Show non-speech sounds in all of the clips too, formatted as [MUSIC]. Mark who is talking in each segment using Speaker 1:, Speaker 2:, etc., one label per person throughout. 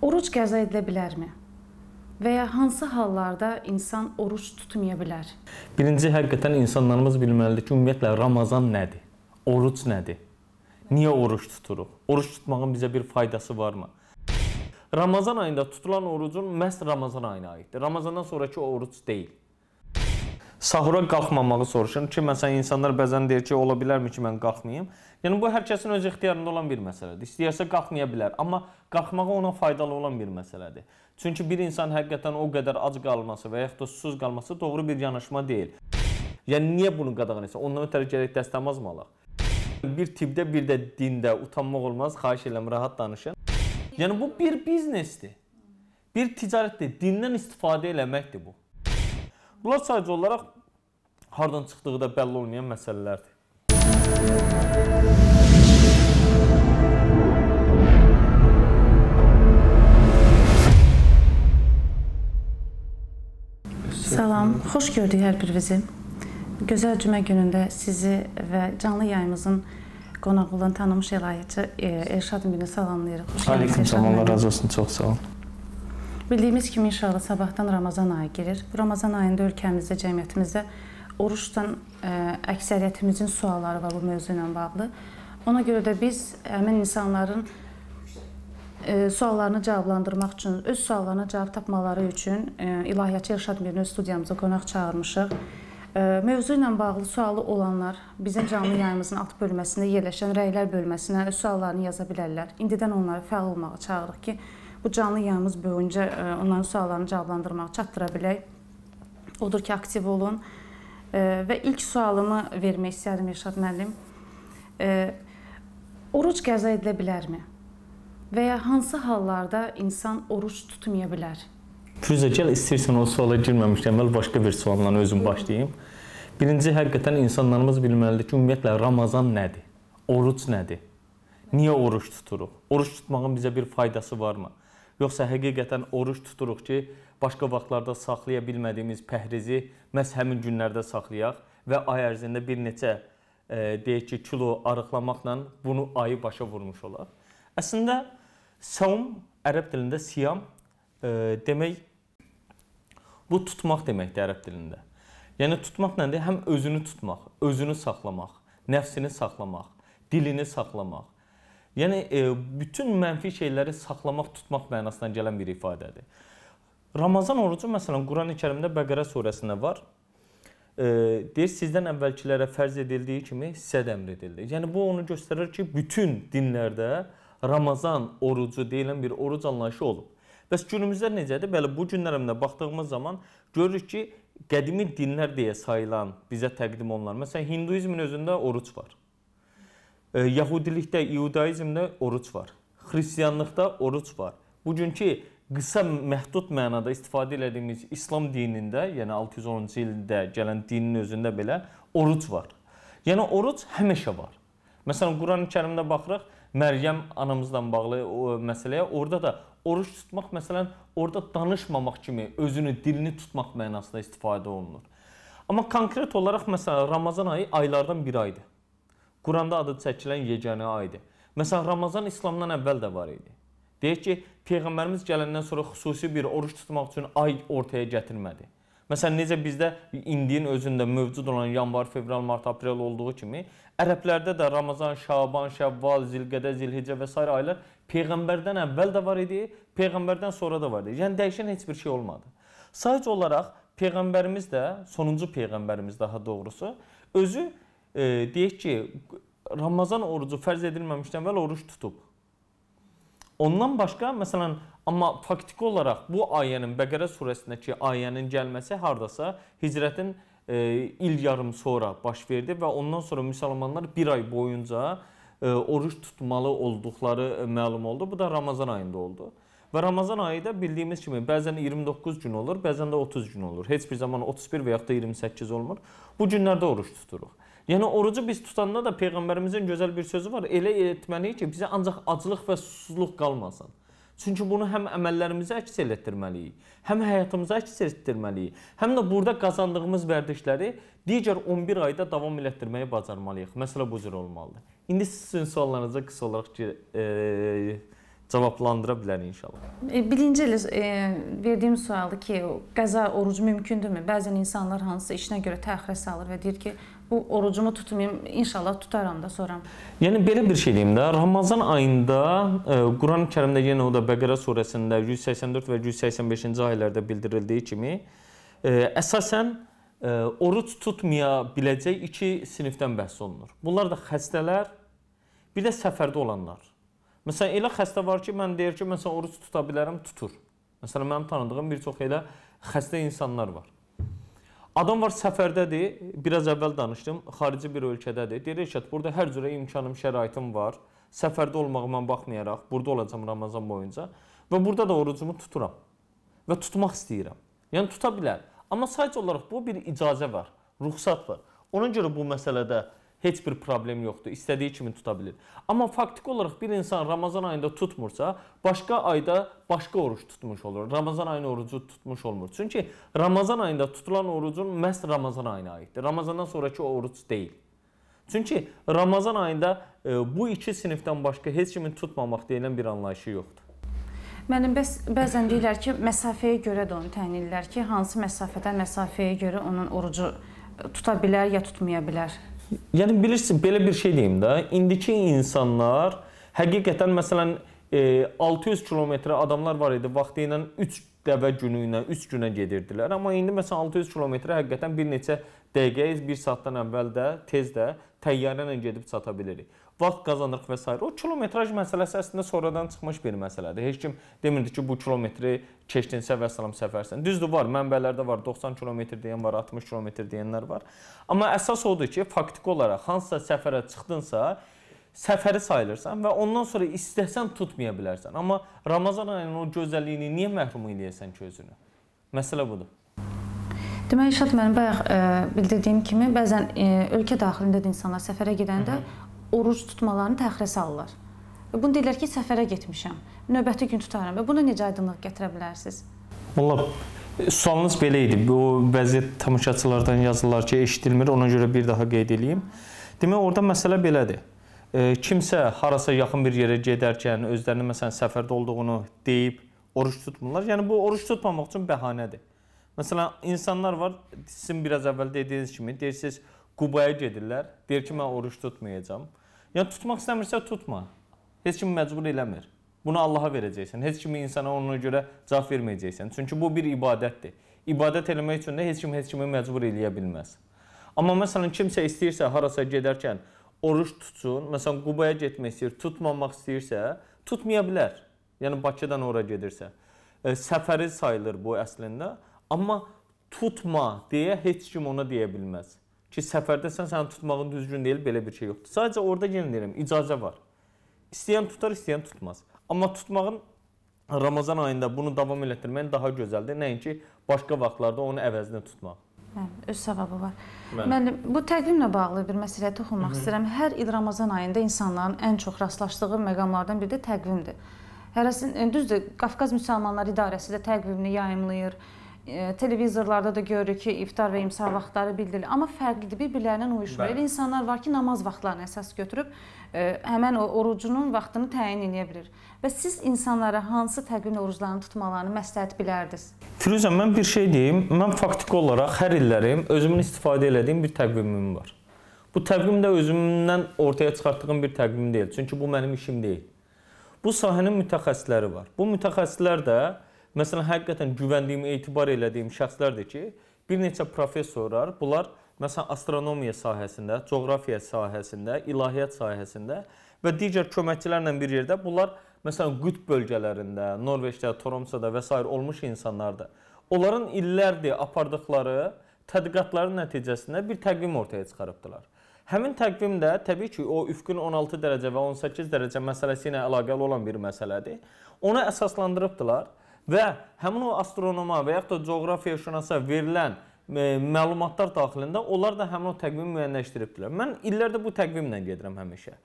Speaker 1: Oruc qəza edə bilərmi? və ya hansı hallarda insan oruç tutmaya bilər?
Speaker 2: Birinci həqiqətən insanlarımız bilməlidir ki, ümumiyyətlə Ramazan nədir? Oruc nədir? Niyə oruç tuturuq? Oruç tutmağın bizə bir faydası varmı? Ramazan ayında tutulan orucun məhz Ramazan ayına aiddir. Ramazandan sonrakı oruc deyil sahura qalxmamağı soruşun ki, məsələn, insanlar bəzən deyir ki, ola bilərmi ki, mən qalxmayım? Yəni bu hər kəsin öz ixtiyarında olan bir məsələdir. İstəyirsə qalxmaya bilər, amma qalxmağı ona faydalı olan bir məsələdir. Çünki bir insan həqiqətən o qədər ac qalması və yaxud da susuz qalması doğru bir yanaşma deyil. Yəni niyə bunu qadağan etsin? Ondan ötəri gərək dəstəmaz mı alaq? Bir tibdə, bir də dində utanmaq olmaz. Xahiş edirəm, rahat danışın. Yəni bu bir biznesdir. Bir ticarətdir. Dindən istifadə eləməkdir bu. Bunlar sadəcə olaraq hardan çıxdığı da bəlli olmayan məsələlərdir.
Speaker 1: Salam, xoş gördük hər birinizi. Gözəl cümə günündə sizi və canlı yayımızın qonaq olan tanınmış elahiyyaçı e, Elşad Ümidini salamlayırıq. Aleyküm salam, Allah razı
Speaker 2: olsun, çox sağ olun.
Speaker 1: Bildiyimiz kimi inşallah sabahdan Ramazan ayı girir. Bu Ramazan ayında ölkəmizdə, cəmiyyətimizdə Oruçdan ə, e, əksəriyyətimizin sualları var bu mövzu ilə bağlı. Ona görə də biz həmin insanların ə, e, suallarını cavablandırmaq üçün, öz suallarına cavab tapmaları üçün ə, e, İlahiyyatçı Elşad Mirini öz studiyamıza qonaq çağırmışıq. Ə, mövzu ilə bağlı sualı olanlar bizim canlı yayımızın alt bölməsində yerləşən rəylər bölməsinə öz suallarını yaza bilərlər. İndidən onları fəal olmağa çağırırıq ki, bu canlı yayımız boyunca onların suallarını cavablandırmağı çatdıra bilək. Odur ki, aktiv olun və ilk sualımı vermək istərdim Irşad müəllim. Oruc qəza edilə bilərmi? Və ya hansı hallarda insan oruc tutmaya bilər?
Speaker 2: Firuzə, gəl istəyirsən o suala girməmişdən əvvəl başqa bir sualla özüm başlayım. Birinci həqiqətən insanlarımız bilməlidir ki, ümumiyyətlə Ramazan nədir? Oruc nədir? Niyə oruc tuturuq? Oruc tutmağın bizə bir faydası varmı? Yoxsa həqiqətən oruc tuturuq ki, başqa vaxtlarda saxlaya bilmədiyimiz pəhrizi məhz həmin günlərdə saxlayaq və ay ərzində bir neçə e, deyək ki, kilo arıqlamaqla bunu ayı başa vurmuş olaq. Əslində saum ərəb dilində siyam e, demək bu tutmaq deməkdir ərəb dilində. Yəni tutmaq nədir? Həm özünü tutmaq, özünü saxlamaq, nəfsini saxlamaq, dilini saxlamaq. Yəni e, bütün mənfi şeyləri saxlamaq, tutmaq mənasına gələn bir ifadədir. Ramazan orucu məsələn Qurani Kərimdə Bəqərə surəsində var. E, deyir sizdən əvvəlkilərə fərz edildiyi kimi sizə də əmr edildi. Yəni bu onu göstərir ki, bütün dinlərdə Ramazan orucu deyilən bir oruc anlayışı olub. Bəs günümüzdə necədir? Bəli, bu günlərimdə baxdığımız zaman görürük ki, qədimi dinlər deyə sayılan bizə təqdim olunan, məsələn, Hinduizmin özündə oruc var. E, Yahudilikdə, İudaizmdə oruc var. Xristianlıqda oruc var. Bugünkü qısa məhdud mənada istifadə etdiyimiz İslam dinində, yəni 610-cu ildə gələn dinin özündə belə oruc var. Yəni oruc həmişə var. Məsələn, Qurani-Kərimdə baxırıq, Məryəm anamızla bağlı o məsələyə, orada da oruc tutmaq məsələn, orada danışmamaq kimi özünü, dilini tutmaq mənasında istifadə olunur. Amma konkret olaraq məsələn, Ramazan ayı aylardan bir aydır. Quranda adı çəkilən yeganə aydır. Məsələn, Ramazan İslamdan əvvəl də var idi. Deyək ki, Peyğəmbərimiz gələndən sonra xüsusi bir oruç tutmaq üçün ay ortaya gətirmədi. Məsələn, necə bizdə indiyin özündə mövcud olan yanvar, fevral, mart, aprel olduğu kimi, ərəblərdə də Ramazan, Şaban, Şəvval, Zilqədə, Zilhicə və s. aylar peyğəmbərdən əvvəl də var idi, peyğəmbərdən sonra da var idi. Yəni dəyişən heç bir şey olmadı. Sadəcə olaraq peyğəmbərimiz də, sonuncu peyğəmbərimiz daha doğrusu, özü e, deyək ki, Ramazan orucu fərz edilməmişdən əvvəl oruç tutub. Ondan başqa məsələn amma faktiki olaraq bu ayənin Bəqərə surəsindəki ayənin gəlməsi hardasa Hicrətin e, il yarım sonra baş verdi və ondan sonra müsəlmanlar 1 ay boyunca e, oruç tutmalı olduqları e, məlum oldu. Bu da Ramazan ayında oldu. Və Ramazan ayı da bildiyimiz kimi bəzən 29 gün olur, bəzən də 30 gün olur. Heç bir zaman 31 və yaxud da 28 olmur. Bu günlərdə oruç tuturuq. Yəni orucu biz tutanda da peyğəmbərimizin gözəl bir sözü var. Elə etməliyik ki, bizə ancaq aclıq və susuzluq qalmasın. Çünki bunu həm əməllərimizə əks etdirməliyik, həm həyatımıza əks etdirməliyik, həm də burada qazandığımız vərdişləri digər 11 ayda davam elətdirməyi bacarmalıyıq. Məsələ bu cür olmalıdır. İndi sizin suallarınıza qısa olaraq ki, e, cavablandıra bilər inşallah.
Speaker 1: E, birinci elə e, verdiyim sualdı ki, qəza orucu mümkündürmü? Bəzən insanlar hansısa işinə görə təxirə salır və deyir ki, bu orucumu tutmayım. İnşallah tutaram da soram.
Speaker 2: Yəni belə bir şey deyim də, Ramazan ayında e, Quran-ı Kərimdə yenə o da Bəqərə surəsində 184 və 185-ci ayələrdə bildirildiyi kimi e, əsasən e, oruc tutmaya biləcək iki sinifdən bəhs olunur. Bunlar da xəstələr, bir də səfərdə olanlar. Məsələn, elə xəstə var ki, mən deyir ki, məsələn oruc tuta bilərəm, tutur. Məsələn, mənim tanıdığım bir çox elə xəstə insanlar var. Adam var səfərdədir, biraz əvvəl danışdım, xarici bir ölkədədir. Deyir, Rəşad, burada hər cürə imkanım, şəraitim var. Səfərdə olmağıma baxmayaraq, burada olacam Ramazan boyunca və burada da orucumu tuturam və tutmaq istəyirəm. Yəni tuta bilər. Amma sadəcə olaraq bu bir icazə var, ruxsat var. Ona görə bu məsələdə heç bir problem yoxdur. İstədiyi kimi tuta bilir. Amma faktiki olaraq bir insan Ramazan ayında tutmursa, başqa ayda başqa oruç tutmuş olur. Ramazan ayının orucu tutmuş olmur. Çünki Ramazan ayında tutulan orucun məhz Ramazan ayına aiddir. Ramazandan sonrakı oruc deyil. Çünki Ramazan ayında e, bu iki sinifdən başqa heç kimin tutmamaq deyilən bir anlayışı yoxdur.
Speaker 1: Mənim bəs bəzən deyirlər ki, məsafəyə görə də onu təyin edirlər ki, hansı məsafədən məsafəyə görə onun orucu tuta bilər ya tutmaya bilər.
Speaker 2: Yəni bilirsiniz, belə bir şey deyim də, indiki insanlar həqiqətən məsələn 600 e, kilometrə adamlar var idi, vaxtı ilə 3 dəvə günü ilə 3 günə gedirdilər. Amma indi məsələn 600 kilometrə həqiqətən bir neçə dəqiqə, 1 saatdan əvvəl də, tez də təyyarə ilə gedib çata bilirik vaxt qazanırıq və s. O kilometraj məsələsi əslində sonradan çıxmış bir məsələdir. Heç kim demirdi ki, bu kilometri keçdinsə və salam səfərsən. Düzdür var, mənbələrdə var 90 kilometr deyən var, 60 kilometr deyənlər var. Amma əsas odur ki, faktiki olaraq hansısa səfərə çıxdınsa, səfəri sayılırsan və ondan sonra istəsən tutmaya bilərsən. Amma Ramazan ayının o gözəlliyini niyə məhrum eləyəsən ki özünü? Məsələ budur.
Speaker 1: Demək Şad mənim bayaq e, bildirdiyim kimi bəzən e, ölkə daxilində də insanlar səfərə gedəndə Hı -hı oruc tutmalarını təxirə salırlar. Bunu deyirlər ki, səfərə getmişəm, növbəti gün tutaram. Buna necə aydınlıq gətirə bilərsiniz?
Speaker 2: Valla sualınız belə idi. Bu vəziyyət tamaşaçılardan yazırlar ki, eşidilmir. Ona görə bir daha qeyd edeyim. Demək, orada məsələ belədir. E, kimsə harasa yaxın bir yerə gedərkən özlərini məsələn səfərdə olduğunu deyib oruç tutmurlar. Yəni bu oruç tutmamaq üçün bəhanədir. Məsələn, insanlar var, sizin biraz əvvəl dediyiniz kimi, deyirsiniz Qubaya gedirlər, deyir ki, mən oruç tutmayacağam. Yəni tutmaq istəmirsə tutma. Heç kim məcbur eləmir. Bunu Allaha verəcəksən. Heç kimi insana ona görə cavab verməyəcəksən. Çünki bu bir ibadətdir. İbadət eləmək üçün də heç kim heç kimi məcbur eləyə bilməz. Amma məsələn kimsə istəyirsə harasa gedərkən oruç tutsun, məsələn Qubaya getmək istəyir, tutmamaq istəyirsə, tutmaya bilər. Yəni Bakıdan ora gedirsə. E, səfəri sayılır bu əslində. Amma tutma deyə heç kim ona deyə bilməz ki, səfərdəsən səni tutmağın düzgün deyil, belə bir şey yoxdur. Sadəcə orada yenə deyirəm, icazə var. İstəyən tutar, istəyən tutmaz. Amma tutmağın Ramazan ayında bunu davam elətdirmək daha gözəldir, nəinki başqa vaxtlarda onu əvəzinə tutmaq.
Speaker 1: Bəli, öz savabı var. Müəllim, bu təqvimlə bağlı bir məsələyə toxunmaq Hı -hı. istəyirəm. Hər il Ramazan ayında insanların ən çox rastlaşdığı məqamlardan biri də təqvimdir. Hərəsin düzdür, Qafqaz müsəlmanları idarəsi də təqvimini yayımlayır. Hı e, televizorlarda da görürük ki, iftar və imsah vaxtları bildirilir. Amma fərqlidir, bir-birlərindən uyuşmur. Elə insanlar var ki, namaz vaxtlarını əsas götürüb e, həmən o orucunun vaxtını təyin edə bilir. Və siz insanlara hansı təqvim oruclarını tutmalarını məsləhət bilərdiniz?
Speaker 2: Firuzə, mən bir şey deyim. Mən faktiki olaraq hər illərim özümün istifadə etdiyim bir təqvimim var. Bu təqvim də özümdən ortaya çıxartdığım bir təqvim deyil. Çünki bu mənim işim deyil. Bu sahənin mütəxəssisləri var. Bu mütəxəssislər də Məsələn, həqiqətən güvəndiyim, etibar elədiyim şəxslərdir ki, bir neçə professorlar, bunlar məsələn astronomiya sahəsində, coğrafiya sahəsində, ilahiyyat sahəsində və digər köməkçilərlə bir yerdə bunlar məsələn qütb bölgələrində, Norveçdə, Tromsøda və s. olmuş insanlardır. Onların illərdir apardıqları tədqiqatların nəticəsində bir təqvim ortaya çıxarıbdılar. Həmin təqvim də təbii ki, o üfqün 16 dərəcə və 18 dərəcə məsələsi ilə əlaqəli olan bir məsələdir. Ona əsaslandırıbdılar və həmin o astronoma və yaxud da coğrafiya şünasa verilən e, məlumatlar daxilində onlar da həmin o təqvimi müəyyənləşdiribdilər. Mən illərdə bu təqvimlə gedirəm həmişə.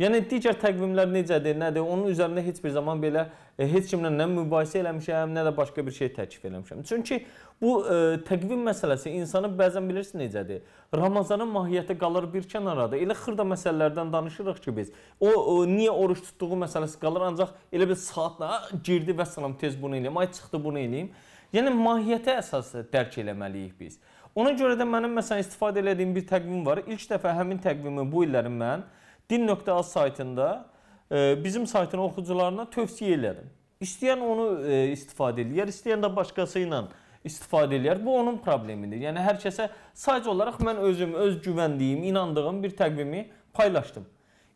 Speaker 2: Yəni digər təqvimlər necədir, nədir? Onun üzərində heç bir zaman belə e, heç kimlə nə mübahisə eləmişəm, nə də başqa bir şey təklif eləmişəm. Çünki bu e, təqvim məsələsi insanı bəzən bilirsən necədir? Ramazanın mahiyyəti qalır bir kənarda. Elə xırda məsələlərdən danışırıq ki biz. O, o niyə oruç tutduğu məsələsi qalır, ancaq elə bir saatla girdi və salam tez bunu eləyim, ay çıxdı bunu eləyim. Yəni mahiyyətə əsas dərk eləməliyik biz. Ona görə də mənim məsələn istifadə etdiyim bir təqvim var. İlk dəfə həmin təqvimi bu illərin mən Din.az saytında e, bizim saytın oxucularına tövsiyə elədim. İstəyən onu e, istifadə eləyər, istəyən də başqası ilə istifadə eləyər. Bu onun problemidir. Yəni hər kəsə sadəcə olaraq mən özüm öz güvəndiyim, inandığım bir təqvimi paylaşdım.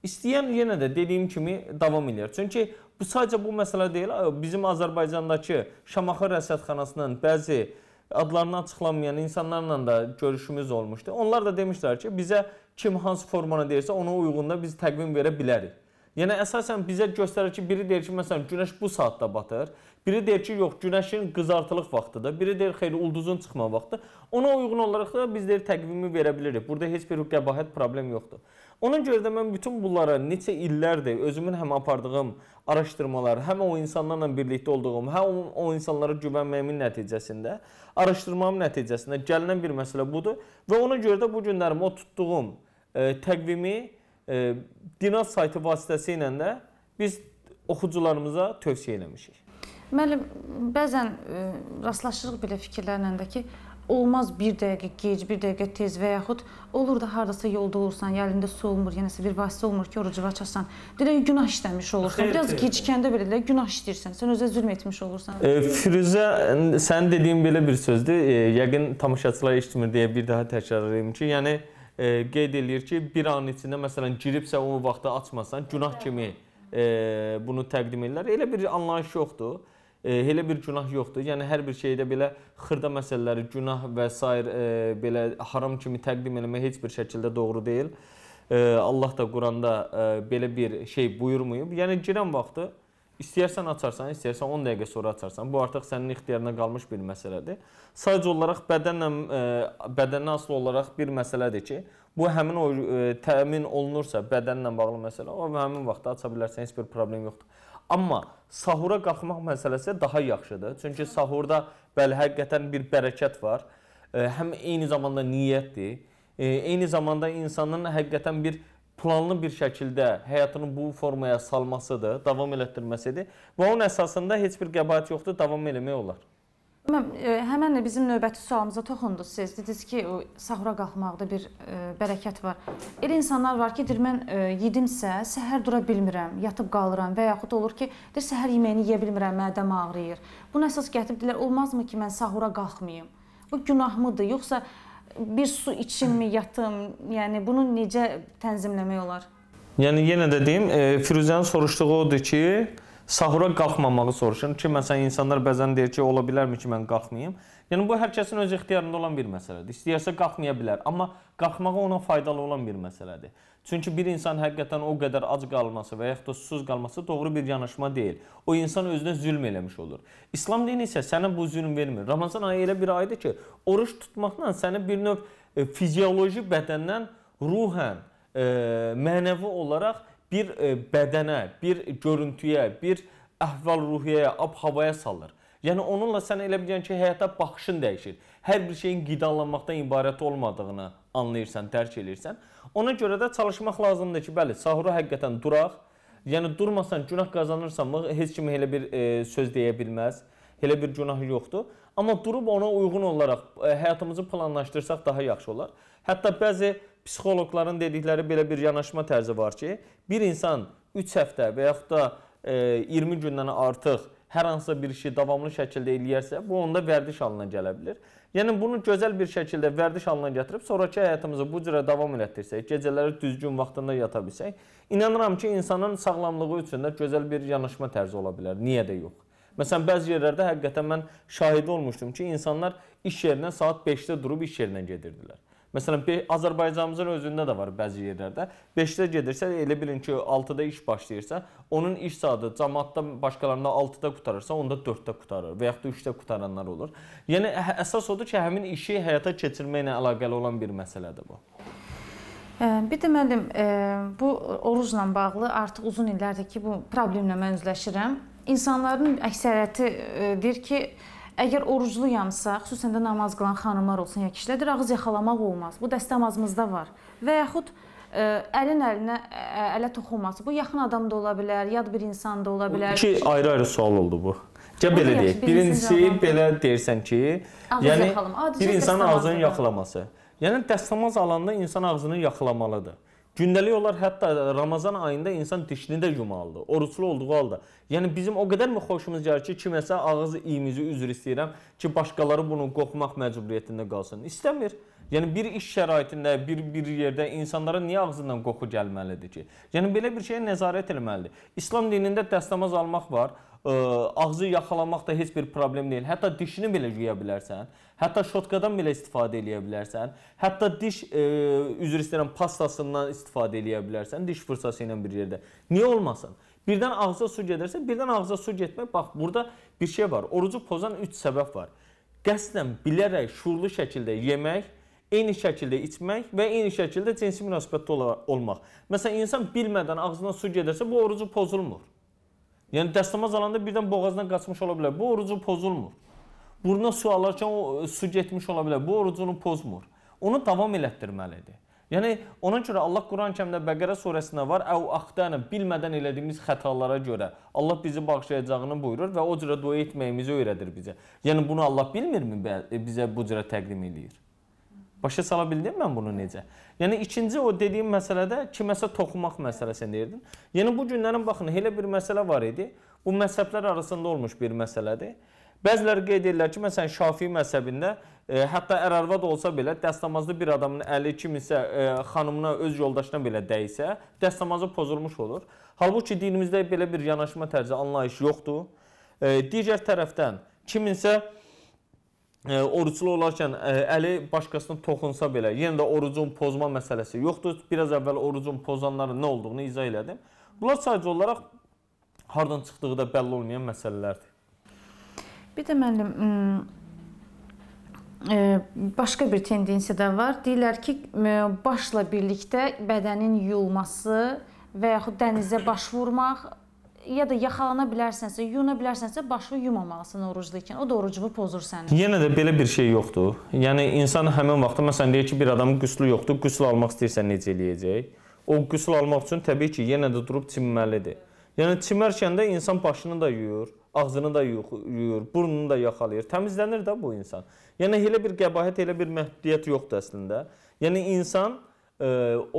Speaker 2: İstəyən yenə də dediyim kimi davam eləyər. Çünki bu sadəcə bu məsələ deyil. Bizim Azərbaycandakı Şamaxı rəsədxanasından bəzi adlarını açıqlanmayan insanlarla da görüşümüz olmuşdu. Onlar da demişlər ki, bizə kim hansı formana deyirsə, ona uyğun da biz təqvim verə bilərik. Yəni əsasən bizə göstərir ki, biri deyir ki, məsələn, günəş bu saatda batır. Biri deyir ki, yox, günəşin qızartılıq vaxtıdır. Biri deyir, xeyr, ulduzun çıxma vaxtı. Ona uyğun olaraq da biz deyir təqvimi verə bilərik. Burada heç bir qəbahət problem yoxdur. Ona görə də mən bütün bunlara neçə illərdir özümün həm apardığım araşdırmalar, həm o insanlarla birlikdə olduğum, həm o insanlara güvənməyimin nəticəsində, araşdırmamın nəticəsində gəlinən bir məsələ budur və ona görə də bu günlərim o tutduğum E, təqvimi e, Dinas saytı vasitəsilə də biz oxucularımıza tövsiyə eləmişik.
Speaker 1: Müəllim, bəzən ə, e, rastlaşırıq belə fikirlərlə də ki, olmaz bir dəqiqə gec, bir dəqiqə tez və yaxud olur da hardasa yolda olursan, yəlində su olmur, yenəsə yəni bir vasitə olmur ki, orucu açasan. Deyirəm, günah işləmiş olursan. Biraz gecikəndə belə də günah işləyirsən. Sən özə zülm etmiş olursan.
Speaker 2: E, Firuzə, sənin dediyin belə bir sözdür. E, yəqin tamaşaçılar eşitmir deyə bir daha təkrarlayım ki, yəni e, e, qeyd eləyir ki, bir an içində məsələn giribsə o vaxtı açmasan günah kimi e, bunu təqdim edirlər. Elə bir anlayış yoxdur. E, elə bir günah yoxdur. Yəni hər bir şeydə belə xırda məsələləri günah və sair e, belə haram kimi təqdim etmək heç bir şəkildə doğru deyil. E, Allah da Quranda e, belə bir şey buyurmayıb. Yəni girən vaxtı İstəyərsən açarsan, istəyərsən 10 dəqiqə sonra açarsan. Bu artıq sənin ixtiyarına qalmış bir məsələdir. Sadəcə olaraq bədənlə e, bədəndən asılı olaraq bir məsələdir ki, bu həmin o e, təmin olunursa bədənlə bağlı məsələ, o həmin vaxtda aça bilərsən, heç bir problem yoxdur. Amma sahura qalxmaq məsələsi daha yaxşıdır. Çünki sahurda bəli həqiqətən bir bərəkət var. E, həm eyni zamanda niyyətdir. Eyni zamanda insanın həqiqətən bir planlı bir şəkildə həyatını bu formaya salmasıdır, davam elətdirməsidir. Və onun əsasında heç bir qəbahət yoxdur, davam eləmək olar.
Speaker 1: Mən, e, həmən bizim növbəti sualımıza toxundunuz siz. Dediniz ki, o sahura qalxmaqda bir e, bərəkət var. Elə insanlar var ki, deyir mən e, yedimsə, səhər dura bilmirəm, yatıb qalıram və yaxud olur ki, deyir səhər yeməyini yeyə bilmirəm, mədəm ağrıyır. Bunun əsas gətirib deyirlər, olmazmı ki, mən sahura qalxmayım? Bu günahmıdır? Yoxsa e, bir su içimmi, yatım? Yəni bunu necə tənzimləmək olar?
Speaker 2: Yəni yenə də deyim, e, Firuzənin soruşduğu odur ki, sahura qalxmamağı soruşun ki, məsələn insanlar bəzən deyir ki, ola bilərmi ki, mən qalxmayım? Yəni bu hər kəsin öz ixtiyarında olan bir məsələdir. İstəyirsə qalxmaya bilər, amma qalxmağı ona faydalı olan bir məsələdir. Çünki bir insan həqiqətən o qədər ac qalması və yaxud da susuz qalması doğru bir yanaşma deyil. O insan özünə zülm eləmiş olur. İslam dini isə sənə bu zülm vermir. Ramazan ayı elə bir aydır ki, oruç tutmaqla səni bir növ e, fizioloji bədəndən ruhən, e, mənəvi olaraq bir e, bədənə, bir görüntüyə, bir əhval-ruhiyyəyə, ab-havaya salır. Yəni onunla sən elə bilirsən ki, həyata baxışın dəyişir. Hər bir şeyin qidalanmaqdan ibarət olmadığını anlayırsan, dərk elirsən. Ona görə də çalışmaq lazımdır ki, bəli, sahura həqiqətən duraq. Yəni durmasan günah qazanırsan, heç kim elə bir e, söz deyə bilməz. Elə bir günah yoxdur. Amma durub ona uyğun olaraq e, həyatımızı planlaşdırsaq daha yaxşı olar. Hətta bəzi psixoloqların dedikləri belə bir yanaşma tərzi var ki, bir insan 3 həftə və yaxud da e, 20 gündən artıq hər hansısa bir işi davamlı şəkildə eləyərsə, bu onda vərdiş halına gələ bilər. Yəni bunu gözəl bir şəkildə vərdiş halına gətirib sonrakı həyatımızı bu cürə davam elətdirsək, gecələri düzgün vaxtında yata bilsək, inanıram ki, insanın sağlamlığı üçün də gözəl bir yanaşma tərzi ola bilər. Niyə də yox? Məsələn, bəzi yerlərdə həqiqətən mən şahidi olmuşdum ki, insanlar iş yerinə saat 5-də durub iş yerinə gedirdilər. Məsələn, Azərbaycanımızın özündə də var bəzi yerlərdə. 5-də gedirsə, elə bilin ki, 6-da iş başlayırsa, onun iş saatı cəmaatda başqalarında 6-da qutarırsa, onda 4-də qutarır və yaxud da 3-də qutaranlar olur. Yəni hə, əsas odur ki, həmin işi həyata keçirməklə əlaqəli olan bir məsələdir bu.
Speaker 1: Bir də müəllim, bu orucla bağlı artıq uzun illərdir ki, bu problemlə mən üzləşirəm. İnsanların əksəriyyəti deyir ki, Əgər orucluyamsa, xüsusən də namaz qılan xanımlar olsun ya kişilər, ağız yaxalamaq olmaz. Bu dəstəmazımızda var. Və yaxud ə, e, əlin əlinə ə, ələ toxunması. Bu yaxın adam da ola bilər, yad bir insan da ola bilər. İki
Speaker 2: ayrı-ayrı sual oldu bu. Gəl belə deyək. Birincisi cavabı. belə deyirsən ki, ağız yəni yaxalama. bir insanın ağzını yaxalaması. Yəni dəstəmaz alanda insan ağzını yaxalamalıdır. Gündəlik olaraq hətta Ramazan ayında insan dişini də yumalıdır. Oruçlu olduğu halda. Yəni bizim o qədərmi xoşumuz gəlir ki, kiməsə ağız iyimizi üzr istəyirəm ki, başqaları bunu qoxmaq məcburiyyətində qalsın. İstəmir. Yəni bir iş şəraitində, bir bir yerdə insanlara niyə ağzından qoxu gəlməlidir ki? Yəni belə bir şeyə nəzarət etməlidir. İslam dinində dəstəmaz almaq var ağzı yaxalamaq da heç bir problem deyil. Hətta dişini belə yuya bilərsən. Hətta şotkadan belə istifadə eləyə bilərsən. Hətta diş ə, üzr istəyirəm pastasından istifadə eləyə bilərsən, diş fırsası ilə bir yerdə. Niyə olmasın? Birdən ağza su gedərsə, birdən ağza su getmək, bax burada bir şey var. Orucu pozan 3 səbəb var. Qəsdən bilərək şuurlu şəkildə yemək, eyni şəkildə içmək və eyni şəkildə cinsi münasibətdə olmaq. Məsələn, insan bilmədən ağzına su gedərsə, bu orucu pozulmur. Yəni dəstəmaz alanda birdən boğazdan qaçmış ola bilər. Bu orucu pozulmur. Buruna su alarkən o e, su getmiş ola bilər. Bu orucunu pozmur. Onu davam elətdirməlidir. Yəni ona görə Allah Quran-Kərimdə Bəqərə surəsində var, "Əv axtana" bilmədən elədiyimiz xətalara görə Allah bizi bağışlayacağını buyurur və o cürə dua etməyimizi öyrədir bizə. Yəni bunu Allah bilmirmi e, bizə bu cürə təqdim eləyir? Başa sala bildim mən bunu necə? Yəni ikinci o dediyim məsələdə kiməsə toxunmaq məsələsini deyirdin. Yəni bu günlərin baxın elə bir məsələ var idi. Bu məzhəblər arasında olmuş bir məsələdir. Bəziləri qeyd edirlər ki, məsələn Şafii məzhəbində e, hətta ər-arvad olsa belə dəstəmazlı bir adamın əli kimisə e, xanımına öz yoldaşına belə dəysə, dəstəmazı pozulmuş olur. Halbuki dinimizdə belə bir yanaşma tərzi, anlayış yoxdur. E, digər tərəfdən kiminsə e, oruclu olarkən e, əli başqasına toxunsa belə, yenə də orucun pozma məsələsi yoxdur. Biraz əvvəl orucun pozanların nə olduğunu izah elədim. Bunlar sadəcə olaraq hardan çıxdığı da bəlli olmayan məsələlərdir.
Speaker 1: Bir də müəllim, e, başqa bir tendensiya da var. Deyirlər ki, başla birlikdə bədənin yuyulması və yaxud dənizə baş vurmaq ya da yaxalana bilərsənsə, yuyuna bilərsənsə, başını yumamalısın orucluyken. O da orucunu pozur sənin. Yenə
Speaker 2: də belə bir şey yoxdur. Yəni insan həmin vaxtda məsələn deyir ki, bir adam qüslü yoxdur, qüsl almaq istəyirsə necə eləyəcək? O qüsl almaq üçün təbii ki, yenə də durub çimməlidir. Yəni çimərkən də insan başını da yuyur, ağzını da yuyur, burnunu da yaxalayır. Təmizlənir də bu insan. Yəni elə bir qəbahət, elə bir məhdudiyyət yoxdur əslində. Yəni insan ə, e,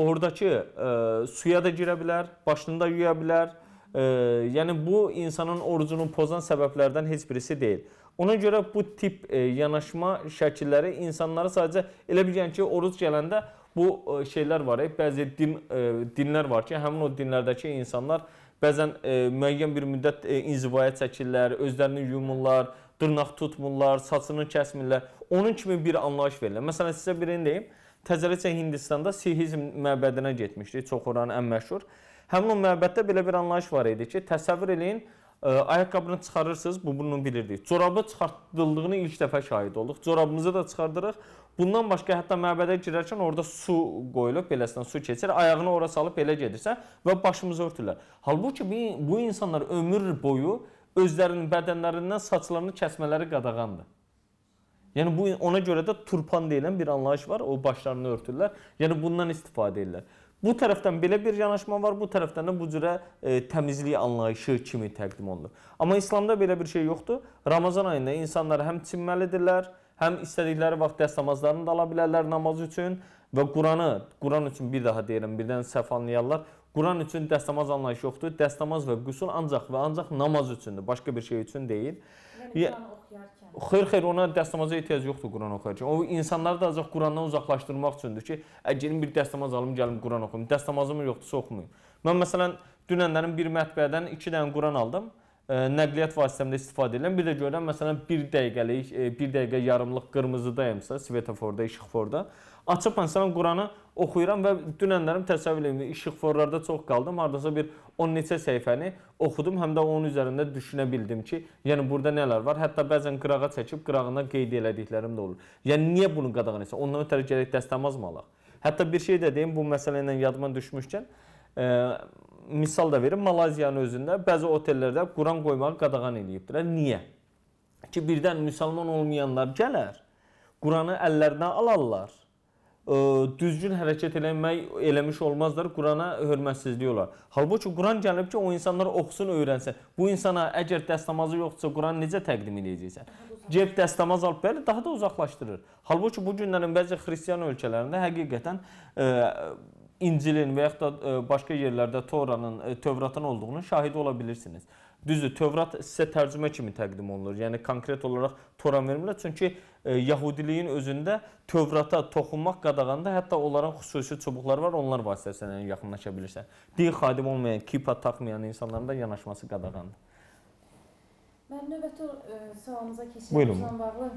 Speaker 2: oradakı ə, e, suya da girə bilər, başını da yuya bilər, E, yəni bu insanın orucunu pozan səbəblərdən heç birisi deyil. Ona görə bu tip e, yanaşma şəkilləri insanları sadəcə elə bir yəni ki, oruc gələndə bu e, şeylər var, e, bəzi din e, dinlər var ki, həmin o dinlərdəki insanlar bəzən e, müəyyən bir müddət e, inzivaya çəkirlər, özlərini yumurlar, dırnaq tutmurlar, saçını kəsmirlər. Onun kimi bir anlayış verirlər. Məsələn sizə birini deyim. Təzəlicə Hindistanda Sihizm məbədinə getmişdik, Çoxoranın ən məşhur. E, Həmin o məbəddə belə bir anlayış var idi ki, təsəvvür eləyin, ə, e, ayaqqabını çıxarırsınız, bu bunu bilirdik. Corabı çıxartdıldığını ilk dəfə şahid olduq. Corabımızı da çıxardırıq. Bundan başqa hətta məbədə girərkən orada su qoyulub, beləsindən su keçir, ayağını ora salıb belə gedirsən və başımızı örtürlər. Halbuki bu, bu insanlar ömür boyu özlərinin bədənlərindən saçlarını kəsmələri qadağandır. Yəni bu ona görə də turpan deyilən bir anlayış var. O başlarını örtürlər. Yəni bundan istifadə edirlər. Bu tərəfdən belə bir yanaşma var, bu tərəfdən də bu cürə e, təmizlik anlayışı kimi təqdim olunur. Amma İslamda belə bir şey yoxdur. Ramazan ayında insanlar həm çinməlidirlər, həm istədikləri vaxt dəst namazlarını da ala bilərlər namaz üçün və Quranı, Quran üçün bir daha deyirəm, birdən səhv anlayarlar. Quran üçün dəstəmaz anlayışı yoxdur. Dəstəmaz və qüsul ancaq və ancaq namaz üçündür, başqa bir şey üçün deyil. Yəni Quran oxuyarkən Xeyr, xeyr, ona dəstəmaza ehtiyac yoxdur Quran oxuyarkən. O insanları da ancaq Qurandan uzaqlaşdırmaq üçündür ki, əgərim bir dəstəmaz alım, gəlim Quran oxuyum. Dəstəmazım yoxdursa oxumayım. Mən məsələn dünənlərin bir mətbəədən 2 dənə Quran aldım. Ə, nəqliyyat vasitəmdə istifadə edirəm. Bir də görürəm məsələn 1 dəqiqəlik, 1 e, dəqiqə yarımlıq qırmızıdayımsa, svetoforda, işıqforda açıb məsələn Quranı oxuyuram və dünənlərim təsəvvür edin, işıqforlarda çox qaldım. Hardasa bir 10 neçə səhifəni oxudum, həm də onun üzərində düşünə bildim ki, yəni burada nələr var. Hətta bəzən qırağa çəkib qırağına qeyd elədiklərim də olur. Yəni niyə bunu qadağan etsə? Ondan ötəri gərək dəstəmazmalaq. Hətta bir şey də deyim, bu məsələ ilə yadıma düşmüşkən, ə, e, misal da verim, Malaziyanın özündə bəzi otellərdə Quran qoymağı qadağan eləyibdilər. Niyə? Ki birdən müsəlman olmayanlar gələr, Quranı əllərinə alarlar düzgün hərəkət eləmək eləmiş olmazlar, Qurana hörmətsizlik olar. Halbuki Quran gəlib ki, o insanlar oxusun, öyrənsin. Bu insana əgər dəstəmazı yoxdursa, Quranı necə təqdim edəcəksən? Cep dəstəmaz alıb bəli, daha da uzaqlaşdırır. Halbuki bu günlərin bəzi xristian ölkələrində həqiqətən ə, İncilin və yaxud da başqa yerlərdə Toranın, Tövratın olduğunu şahid ola bilirsiniz. Düzdür, Tövrat sizə tərcümə kimi təqdim olunur. Yəni konkret olaraq Toran vermirlər. Çünki e, Yahudiliyin özündə Tövrata toxunmaq qadağanda hətta onların xüsusi çubuqları var, onlar vasitəsilə yaxınlaşa bilirsən. Din xadimi olmayan, kipa taxmayan insanların da yanaşması qadağandır.
Speaker 1: Mən növbəti e, sualımıza keçirəm. bağlı.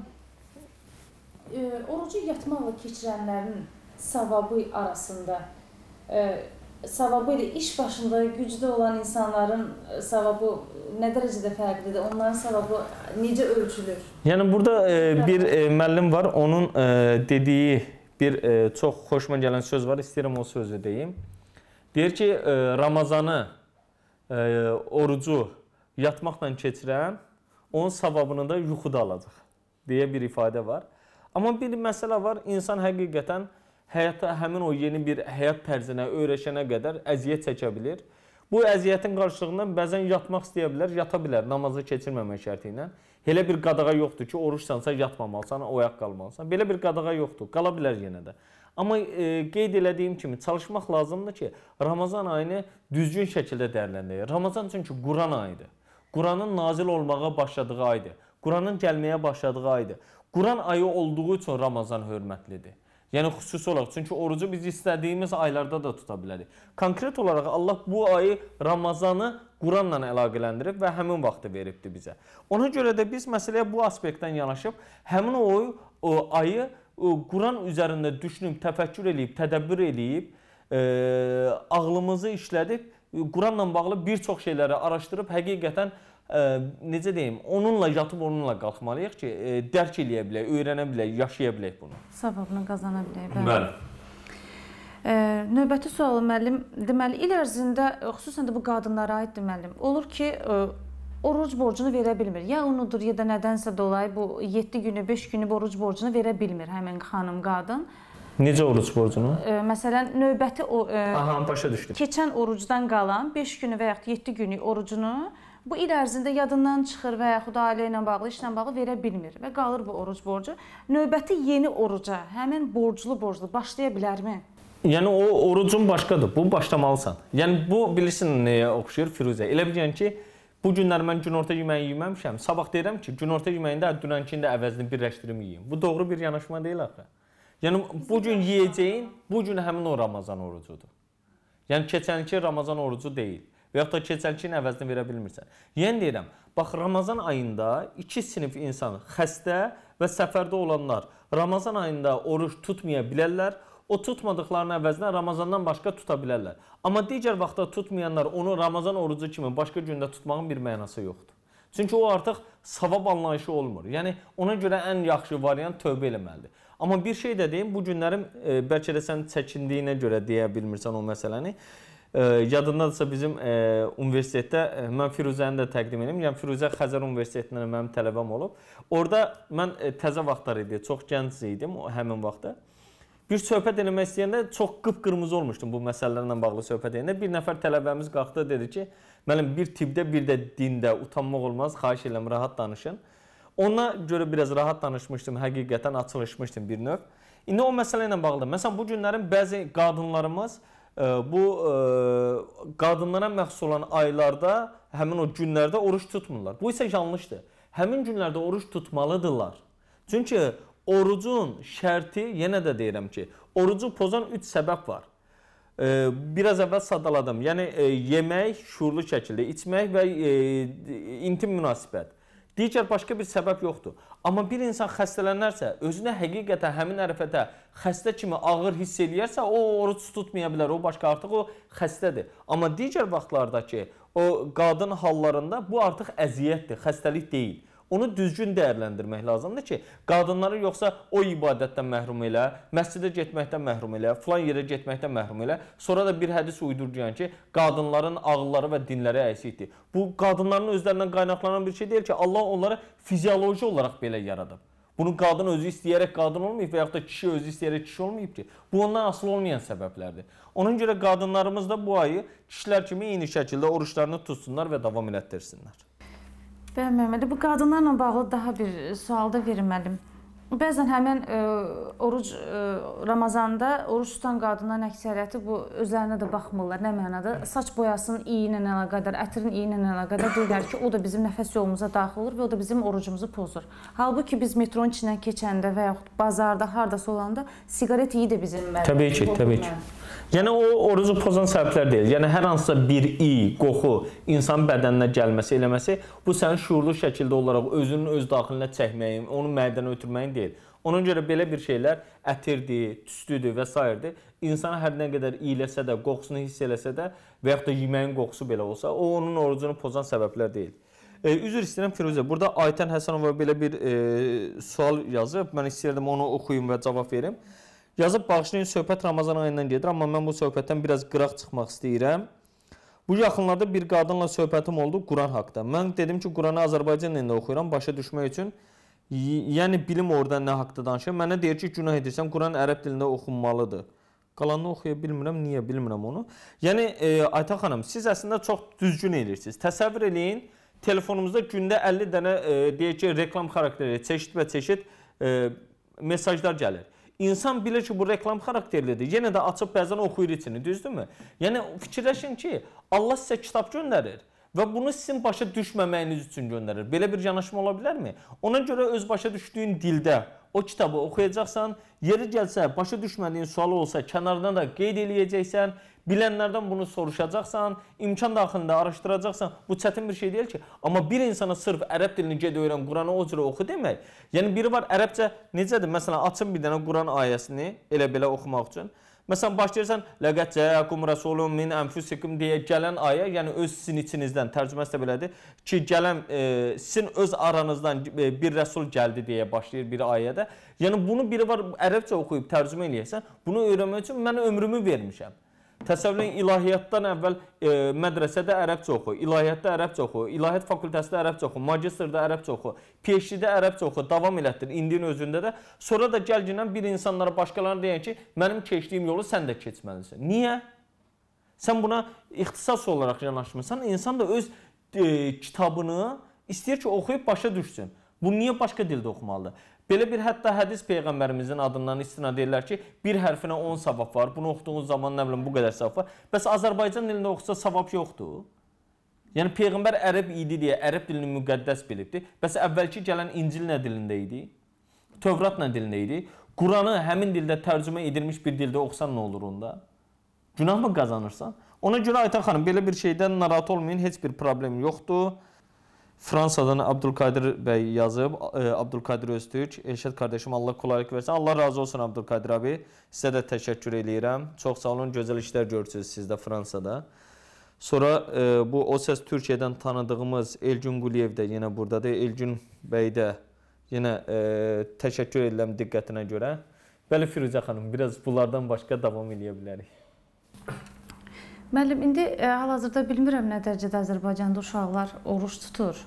Speaker 1: E, orucu yatmaqla keçirənlərin savabı arasında e, savabı ilə iş başında gücdə olan insanların e, savabı nə dərəcədə fərqlidir? Onların savabı necə ölçülür?
Speaker 2: Yəni burada e, bir e, müəllim var, onun e, dediyi bir e, çox xoşuma gələn söz var. İstəyirəm o sözü deyim. Deyir ki, e, Ramazanı e, orucu yatmaqla keçirən onun savabını da yuxuda alacaq deyə bir ifadə var. Amma bir məsələ var, insan həqiqətən həyata həmin o yeni bir həyat tərzinə öyrəşənə qədər əziyyət çəkə bilər. Bu əziyyətin qarşılığından bəzən yatmaq istəyə bilər, yata bilər namazı keçirməmək şərti ilə. Elə bir qadağa yoxdur ki, oruçsansa yatmamalısan, oyaq qalmalısan. Belə bir qadağa yoxdur. Qala bilər yenə də. Amma e, qeyd elədiyim kimi çalışmaq lazımdır ki, Ramazan ayını düzgün şəkildə dəyərləndirək. Ramazan çünki Quran ayıdır. Quranın nazil olmağa başladığı aydır. Quranın gəlməyə başladığı aydır. Quran ayı olduğu üçün Ramazan hörmətlidir. Yəni xüsusi olaraq çünki orucu biz istədiyimiz aylarda da tuta bilərik. Konkret olaraq Allah bu ayı Ramazanı Quranla əlaqələndirib və həmin vaxtı veribdi bizə. Ona görə də biz məsələyə bu aspektdən yanaşıb həmin o, o ayı o, Quran üzərində düşünüb, təfəkkür eləyib, tədəbbür eləyib, e, ağlımızı işlədib Quranla bağlı bir çox şeyləri araşdırıb həqiqətən e, necə deyim, onunla yatıb onunla qalxmalıyıq ki, e, dərk eləyə bilək, öyrənə bilək, yaşaya bilək bunu.
Speaker 1: Savabını qazana bilək. Bəli. bəli. Növbəti sualım müəllim, deməli il ərzində e, xüsusən də bu qadınlara aiddir müəllim. Olur ki, e, oruc borcunu verə bilmir. Ya unudur, ya da nədənsə dolayı bu 7 günü, 5 günü oruc borcunu verə bilmir həmin xanım qadın.
Speaker 2: Necə oruc borcunu?
Speaker 1: Məsələn, növbəti o Aha, başa düşdüm. Keçən orucdan qalan 5 günü və ya 7 günü orucunu bu il ərzində yadından çıxır və yaxud da ailə ilə bağlı, işlə bağlı verə bilmir və qalır bu oruc borcu. Növbəti yeni oruca həmin borclu borclu başlaya bilərmi?
Speaker 2: Yəni o orucun başqadır. Bu başlamalısan. Yəni bu bilirsən nəyə oxşayır Firuzə. Elə bilirsən ki, bu günlər mən günorta yeməyi yeməmişəm. Sabah deyirəm ki, günorta yeməyində dünənkini də əvəzini birləşdirim yeyim. Bu doğru bir yanaşma deyil axı. Yəni bu gün yeyəcəyin bu gün həmin o Ramazan orucudur. Yəni keçənki Ramazan orucu deyil və yaxud da keçəlkin əvəzini verə bilmirsən. Yəni deyirəm, bax Ramazan ayında iki sinif insan, xəstə və səfərdə olanlar Ramazan ayında oruç tutmaya bilərlər. O tutmadıqlarının əvəzinə Ramazandan başqa tuta bilərlər. Amma digər vaxtda tutmayanlar onu Ramazan orucu kimi başqa gündə tutmağın bir mənası yoxdur. Çünki o artıq savab anlayışı olmur. Yəni ona görə ən yaxşı variant tövbə eləməlidir. Amma bir şey də deyim, bu günlərim e, bəlkə də sən çəkindiyinə görə deyə bilmirsən o məsələni. E, Yadındadırsa bizim e, universitetdə e, mən Firuzəni də təqdim edim. Yəni Firuzə Xəzər Universitetindən mənim tələbəm olub. Orda mən e, təzə vaxtlar idi, çox gənc idim o həmin vaxtda. Bir söhbət eləmək istəyəndə çox qıpqırmızı olmuşdum bu məsələlərlə bağlı söhbət edəndə. Bir nəfər tələbəmiz qalxdı dedi ki, "Müəllim, bir tibdə, bir də dində utanmaq olmaz. Xahiş edirəm, rahat danışın." Ona görə biraz rahat danışmışdım, həqiqətən açılışmışdım bir növ. İndi o məsələ ilə bağlı. Məsələn, bu günlərin bəzi qadınlarımız bu e, qadınlara məxsus olan aylarda, həmin o günlərdə oruç tutmurlar. Bu isə yanlışdır. Həmin günlərdə oruç tutmalıdırlar. Çünki orucun şərti, yenə də deyirəm ki, orucu pozan 3 səbəb var. Biraz əvvəl sadaladım. Yəni e, yemək şuurlu şəkildə, içmək və e, intim münasibət. Digər başqa bir səbəb yoxdur. Amma bir insan xəstələnərsə, özünə həqiqətən həmin ərəfətə xəstə kimi ağır hiss eləyərsə, o oruc tutmaya bilər. O başqa artıq o xəstədir. Amma digər vaxtlardakı o qadın hallarında bu artıq əziyyətdir, xəstəlik deyil onu düzgün dəyərləndirmək lazımdır ki, qadınları yoxsa o ibadətdən məhrum elə, məscidə getməkdən məhrum elə, filan yerə getməkdən məhrum elə. Sonra da bir hədis uydurduyan ki, qadınların ağılları və dinləri əksikdir. Bu qadınların özlərindən qaynaqlanan bir şey deyil ki, Allah onları fizioloji olaraq belə yaradıb. Bunu qadın özü istəyərək qadın olmayıb və yaxud da kişi özü istəyərək kişi olmayıb ki. Bu ondan asılı olmayan səbəblərdir. Onun görə qadınlarımız da bu ayı kişilər kimi eyni şəkildə oruçlarını tutsunlar və davam elətdirsinlər.
Speaker 1: Bəli, Məhəmməd, bu qadınlarla bağlı daha bir sual da verməlim. Bəzən həmin ə, e, oruc ə, e, Ramazanda oruc tutan qadınların əksəriyyəti bu özlərinə də baxmırlar. Nə mənada? Saç boyasının iyi ilə əlaqədar, ətirin iyi ilə əlaqədar deyirlər ki, o da bizim nəfəs yolumuza daxil olur və o da bizim orucumuzu pozur. Halbuki biz metronun içindən keçəndə və yaxud bazarda hardasa olanda siqaret iyi də bizim mədəmiyyətimizdir. Təbii ki, təbii
Speaker 2: ki. Yəni o orucu pozan səbəblər deyil. Yəni hər hansısa bir i, qoxu insan bədəninə gəlməsi, eləməsi bu sənin şuurlu şəkildə olaraq özünün öz daxilinə çəkməyin, onu mədənə ötürməyin deyil. Ona görə belə bir şeylər ətirdir, tüstüdür və s. insan hər nə qədər iyiləsə də, qoxusunu hiss eləsə də və yaxud da yeməyin qoxusu belə olsa, o onun orucunu pozan səbəblər deyil. E, üzr istəyirəm Firuzə. Burada Aytən Həsənova belə bir e, sual yazıb. Mən istəyirdim onu oxuyum və cavab verim. E, Yazıb bağışlayın, söhbət Ramazan ayından gedir, amma mən bu söhbətdən biraz qıraq çıxmaq istəyirəm. Bu yaxınlarda bir qadınla söhbətim oldu Quran haqqında. Mən dedim ki, Quranı Azərbaycan dilində oxuyuram başa düşmək üçün. Yəni bilim orada nə haqqda danışır. Mənə deyir ki, günah edirsən, Quran ərəb dilində oxunmalıdır. Qalanını oxuya bilmirəm, niyə bilmirəm onu. Yəni e, Aytaq xanım, siz əslində çox düzgün edirsiniz. Təsəvvür eləyin, telefonumuzda gündə 50 dənə e, deyək ki, reklam xarakterli, çeşid və çeşid e, mesajlar gəlir. İnsan bilir ki, bu reklam xarakterlidir. Yenə də açıb bəzən oxuyur içini, düzdürmü? Yəni fikirləşin ki, Allah sizə kitab göndərir və bunu sizin başa düşməməyiniz üçün göndərir. Belə bir yanaşma ola bilərmi? Ona görə öz başa düşdüyün dildə o kitabı oxuyacaqsan, yeri gəlsə başa düşmədiyin sualı olsa kənardan da qeyd eləyəcəksən. Bilənlərdən bunu soruşacaqsan, imkan daxilində araşdıracaqsan. Bu çətin bir şey deyil ki, amma bir insana sırf ərəb dilini ged öyrən, Quranı o cürə oxu demək. Yəni biri var ərəbcə necədir? Məsələn, açın bir dənə Quran ayəsini elə-belə oxumaq üçün. Məsələn, başlayırsan Ləqəd cəəkum rəsulun min ənfusikum deyə gələn ayə, yəni öz sizin içinizdən tərcüməsi də belədir ki, gələn e, sizin öz aranızdan e, bir rəsul gəldi deyə başlayır bir ayədə. Yəni bunu biri var ərəbcə oxuyub tərcümə eləyəsən, bunu öyrənmək üçün mən ömrümü vermişəm. Təsəvvürün ilahiyyatdan əvvəl e, mədrəsədə ərəbcə oxu, ilahiyyatda ərəbcə oxu, ilahiyyat fakültəsində ərəbcə oxu, magistrda ərəbcə oxu, PhD-də ərəbcə oxu, davam elətdir indinin özündə də. Sonra da gəlginən bir insanlara başqalarına deyən ki, mənim keçdiyim yolu sən də keçməlisən. Niyə? Sən buna ixtisas olaraq yanaşmısan, insan da öz e, kitabını istəyir ki, oxuyub başa düşsün. Bu niyə başqa dildə oxumalıdır? Belə bir hətta hədis peyğəmbərimizin adından istinad edirlər ki, bir hərfinə 10 savab var. Bunu oxuduğunuz zaman nə bilim bu qədər savab var. Bəs Azərbaycan dilində oxusa savab yoxdur. Yəni peyğəmbər ərəb idi deyə ərəb dilini müqəddəs bilibdi. Bəs əvvəlki gələn İncil nə dilində idi? Tövrat nə dilində idi? Quranı həmin dildə tərcümə edilmiş bir dildə oxusan nə olur onda? Günah mı qazanırsan? Ona görə Aytan xanım belə bir şeydən narahat olmayın, heç bir problem yoxdur. Fransadan Abdülkadir bəy yazıb, e, Abdülkadir Öztürk, Elşad qardaşım Allah qulaylıq versin. Allah razı olsun Abdülkadir abi. Sizə də təşəkkür eləyirəm. Çox sağ olun, gözəl işlər görürsüz siz də Fransada. Sonra e, bu O Səs Türkiyədən tanıdığımız Elgün Quliyev də yenə burdadır. Elgün bəy də yenə e, təşəkkür edirəm diqqətinə görə. Bəli Firuzə xanım, biraz bunlardan başqa davam eləyə bilərik.
Speaker 1: Müəllim, indi e, hal-hazırda bilmirəm nə dərəcədə Azərbaycanda uşaqlar oruç tutur.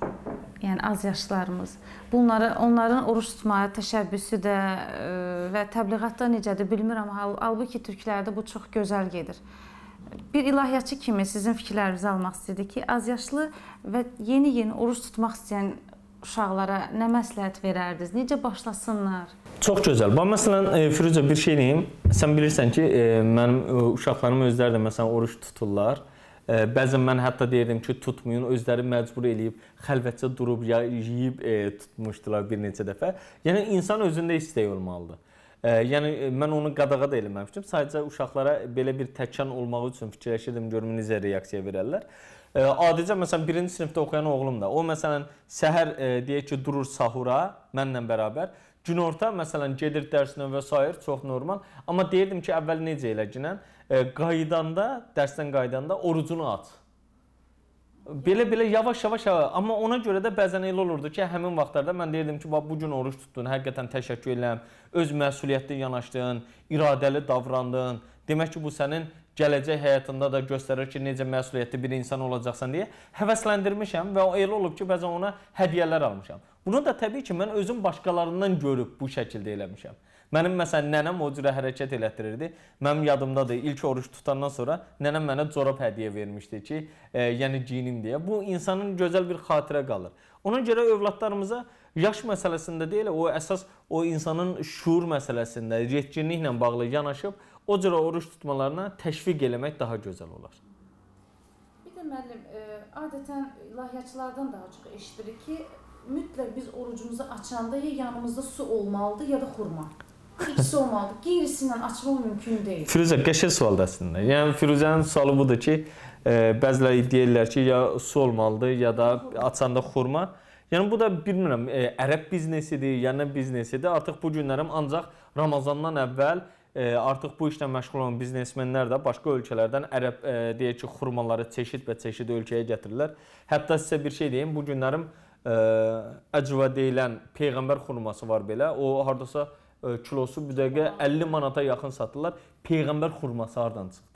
Speaker 1: Yəni az yaşlarımız. Bunları onların oruç tutmaya təşəbbüsü də e, və təbliğat da necədir bilmirəm. Hal halbuki türklərdə bu çox gözəl gedir. Bir ilahiyyatçı kimi sizin fikirlərinizi almaq istədik ki, az yaşlı və yeni-yeni oruç tutmaq istəyən uşaqlara nə məsləhət verərdiniz? Necə başlasınlar?
Speaker 2: Çox gözəl. Bax məsələn e, Firuzə bir şey deyim. Sən bilirsən ki, e, mənim e, uşaqlarım özləri də məsələn oruç tuturlar. Bəzən mən hətta deyirdim ki, tutmayın, özləri məcbur eləyib, xəlvətcə durub ya yeyib e, tutmuşdular bir neçə dəfə. Yəni insan özündə istək olmalıdır. E, yəni mən onu qadağa da eləməmişdim. Sadəcə uşaqlara belə bir təkan olmağı üçün fikirləşirdim, görüm necə reaksiya verərlər. Adicə məsələn 1-ci sinifdə oxuyan oğlum da. O məsələn səhər e, deyək ki, durur sahura mənlə bərabər. Günorta məsələn gedir dərsinə və s. çox normal. Amma deyirdim ki, əvvəl necə eləginən e, qayıdanda, dərsdən qayıdanda orucunu aç. Belə-belə yavaş-yavaş amma ona görə də bəzən elə olurdu ki, həmin vaxtlarda mən deyirdim ki, bax bu gün oruç tutdun, həqiqətən təşəkkür edirəm. Öz məsuliyyətli yanaşdın, iradəli davrandın. Demək ki, bu sənin gələcək həyatında da göstərir ki, necə məsuliyyətli bir insan olacaqsan deyə həvəsləndirmişəm və o elə olub ki, bəzən ona hədiyyələr almışam. Bunu da təbii ki, mən özüm başqalarından görüb bu şəkildə eləmişəm. Mənim məsələn nənəm o cürə hərəkət elətdirirdi. Mənim yadımdadır, ilk oruç tutandan sonra nənəm mənə corab hədiyyə vermişdi ki, e, yəni giyinim deyə. Bu insanın gözəl bir xatirə qalır. Ona görə övladlarımıza yaş məsələsində deyil, o əsas o insanın şuur məsələsində, yetkinliklə bağlı yanaşıb o cür oruç tutmalarına təşviq eləmək daha gözəl olar.
Speaker 1: Bir də müəllim, e, adətən layihəçilərdən daha çox eşidirik ki, mütləq biz orucumuzu açanda ya yanımızda su olmalıdır, ya da xurma. İkisi olmalıdır. Qeyrisindən açmaq mümkün deyil. Firuzə,
Speaker 2: qəşəng sualdır əslində. Yəni Firuzənin sualı budur ki, e, bəziləri iddia edirlər ki, ya su olmalıdır, ya da açanda xurma. Yəni bu da bilmirəm, ə, e, ərəb biznesidir, yəni biznesidir. Artıq bu günlərim ancaq Ramazandan əvvəl artıq bu işlə məşğul olan biznesmenlər də başqa ölkələrdən ərəb e, deyək ki, xurmaları çeşid və çeşid ölkəyə gətirirlər. Hətta sizə bir şey deyim, bu günlərim e, əcva deyilən peyğəmbər xurması var belə. O hardasa e, kilosu bu dəqiqə 50 manata yaxın satırlar. Peyğəmbər xurması hardan çıxdı?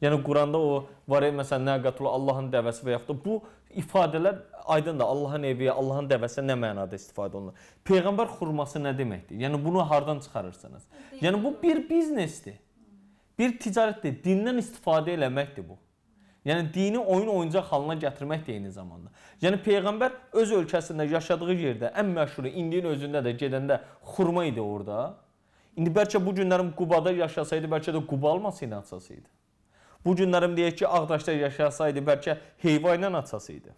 Speaker 2: Yəni Quranda o var, məsələn, nəqatul Allahın dəvəsi və yaxud da bu ifadələr aydındır Allahın evi, Allahın dəvəsi nə mənada istifadə olunur? Peyğəmbər xurması nə deməkdir? Yəni bunu hardan çıxarırsınız? Yəni bu bir biznesdir. Bir ticarətdir. Dindən istifadə eləməkdir bu. Yəni dini oyun oyuncaq halına gətirmək də eyni zamanda. Yəni peyğəmbər öz ölkəsində yaşadığı yerdə ən məşhuru indiyin özündə də gedəndə xurma idi orada. İndi bəlkə bu günlərim Qubada yaşasaydı, bəlkə də Quba almasaydı açasaydı. Bu günlərim deyək ki, Ağdaşda yaşasaydı, bəlkə heyva ilə açasaydı.